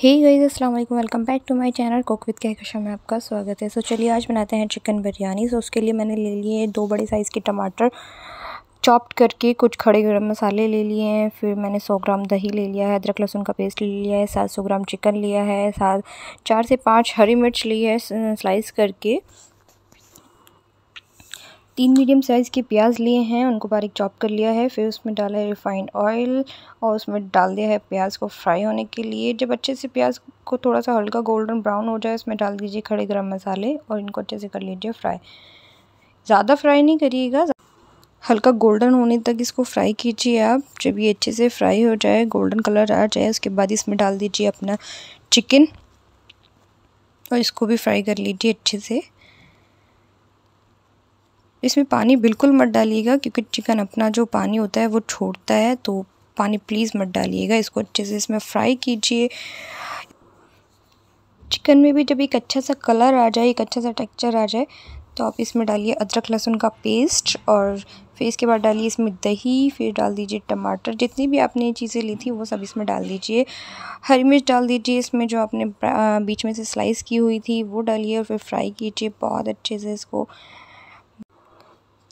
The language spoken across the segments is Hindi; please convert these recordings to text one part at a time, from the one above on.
हे गाइस अस्सलाम वालेकुम welcome back to my channel cook with Kahkasha में आपका स्वागत है सो चलिए आज बनाते हैं चिकन बिरयानी सो उसके लिए मैंने ले लिए दो बड़े साइज़ के टमाटर चॉप्ड करके कुछ खड़े गर्म मसाले ले लिए हैं फिर मैंने 100 ग्राम दही ले लिया है अदरक लहसुन का पेस्ट ले लिया है सौ ग्राम चिकन लिया है सात चार से पाँच हरी मिर्च ली है स्लाइस करके तीन मीडियम साइज़ के प्याज लिए हैं उनको बारीक चॉप कर लिया है फिर उसमें डाला है रिफाइंड ऑयल और उसमें डाल दिया है प्याज को फ्राई होने के लिए जब अच्छे से प्याज को थोड़ा सा हल्का गोल्डन ब्राउन हो जाए उसमें डाल दीजिए खड़े गर्म मसाले और इनको अच्छे से कर लीजिए फ्राई ज़्यादा फ्राई नहीं करिएगा हल्का गोल्डन होने तक इसको फ्राई कीजिए आप जब ये अच्छे से फ्राई हो जाए गोल्डन कलर आ जाए उसके बाद इसमें डाल दीजिए अपना चिकन और इसको भी फ्राई कर लीजिए अच्छे से इसमें पानी बिल्कुल मत डालिएगा क्योंकि चिकन अपना जो पानी होता है वो छोड़ता है तो पानी प्लीज़ मत डालिएगा इसको अच्छे से इसमें फ्राई कीजिए चिकन में भी जब एक अच्छा सा कलर आ जाए एक अच्छा सा टेक्चर आ जाए तो आप इसमें डालिए अदरक लहसुन का पेस्ट और फिर इसके बाद डालिए इसमें दही फिर डाल दीजिए टमाटर जितनी भी आपने चीज़ें ली थी वो सब इसमें डाल दीजिए हरी मिर्च डाल दीजिए इसमें जो आपने बीच में से स्लाइस की हुई थी वो डालिए और फिर फ्राई कीजिए बहुत अच्छे से इसको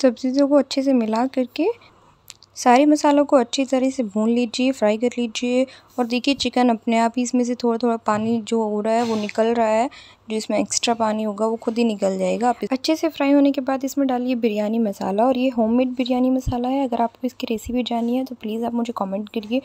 सब चीज़ों को अच्छे से मिला करके सारे मसालों को अच्छी तरह से भून लीजिए फ्राई कर लीजिए और देखिए चिकन अपने आप ही इसमें से थोड़ा थोड़ा पानी जो हो रहा है वो निकल रहा है जो इसमें एक्स्ट्रा पानी होगा वो खुद ही निकल जाएगा आप अच्छे से फ्राई होने के बाद इसमें डालिए बिरयानी मसाला और ये होममेड बिरयानी मसाला है अगर आपको इसकी रेसिपी जाननी है तो प्लीज़ आप मुझे कॉमेंट करिए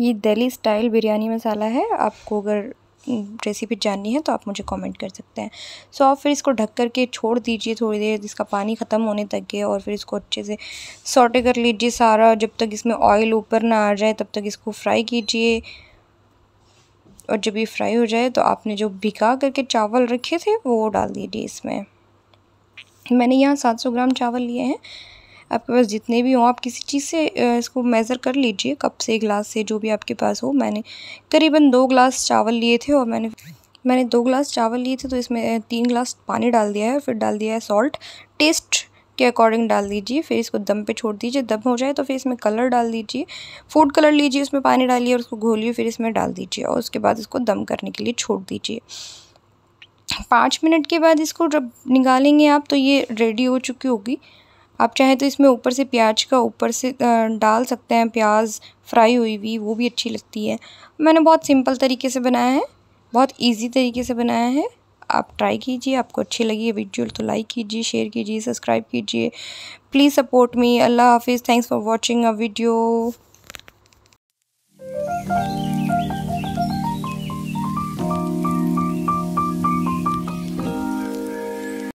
ये दिल्ली स्टाइल बिरयानी मसाला है आपको अगर रेसिपी जाननी है तो आप मुझे कमेंट कर सकते हैं सो आप फिर इसको ढक करके छोड़ दीजिए थोड़ी देर इसका पानी ख़त्म होने तक के और फिर इसको अच्छे से सॉटे कर लीजिए सारा जब तक इसमें ऑयल ऊपर ना आ जाए तब तक इसको फ्राई कीजिए और जब ये फ्राई हो जाए तो आपने जो भिगा करके चावल रखे थे वो डाल दीजिए इसमें मैंने यहाँ सात ग्राम चावल लिए हैं आपके पास जितने भी हों आप किसी चीज़ से इसको मेज़र कर लीजिए कप से ग्लास से जो भी आपके पास हो मैंने करीबन दो ग्लास चावल लिए थे और मैंने मैंने दो ग्लास चावल लिए थे तो इसमें तीन ग्लास पानी डाल दिया है फिर डाल दिया है सॉल्ट टेस्ट के अकॉर्डिंग डाल दीजिए फिर इसको दम पे छोड़ दीजिए दम हो जाए तो फिर इसमें कलर डाल दीजिए फूड कलर लीजिए उसमें पानी डालिए और उसको घोलिए फिर इसमें डाल दीजिए और उसके बाद इसको दम करने के लिए छोड़ दीजिए पाँच मिनट के बाद इसको जब निकालेंगे आप तो ये रेडी हो चुकी होगी आप चाहें तो इसमें ऊपर से प्याज का ऊपर से डाल सकते हैं प्याज फ्राई हुई हुई वो भी अच्छी लगती है मैंने बहुत सिंपल तरीके से बनाया है बहुत इजी तरीके से बनाया है आप ट्राई कीजिए आपको अच्छी लगी वीडियो तो लाइक कीजिए शेयर कीजिए सब्सक्राइब कीजिए प्लीज़ सपोर्ट मी अल्लाह हाफिज़ thanks for watching a video